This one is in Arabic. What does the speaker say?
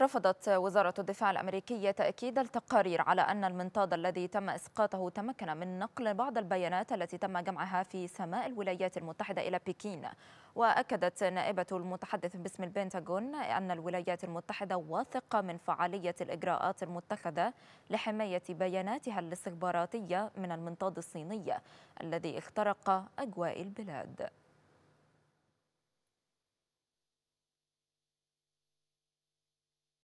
رفضت وزارة الدفاع الأمريكية تأكيد التقارير على أن المنطاد الذي تم إسقاطه تمكن من نقل بعض البيانات التي تم جمعها في سماء الولايات المتحدة إلى بكين وأكدت نائبة المتحدث باسم البنتاغون أن الولايات المتحدة واثقة من فعالية الإجراءات المتخذة لحماية بياناتها الاستخباراتية من المنطاد الصيني الذي اخترق أجواء البلاد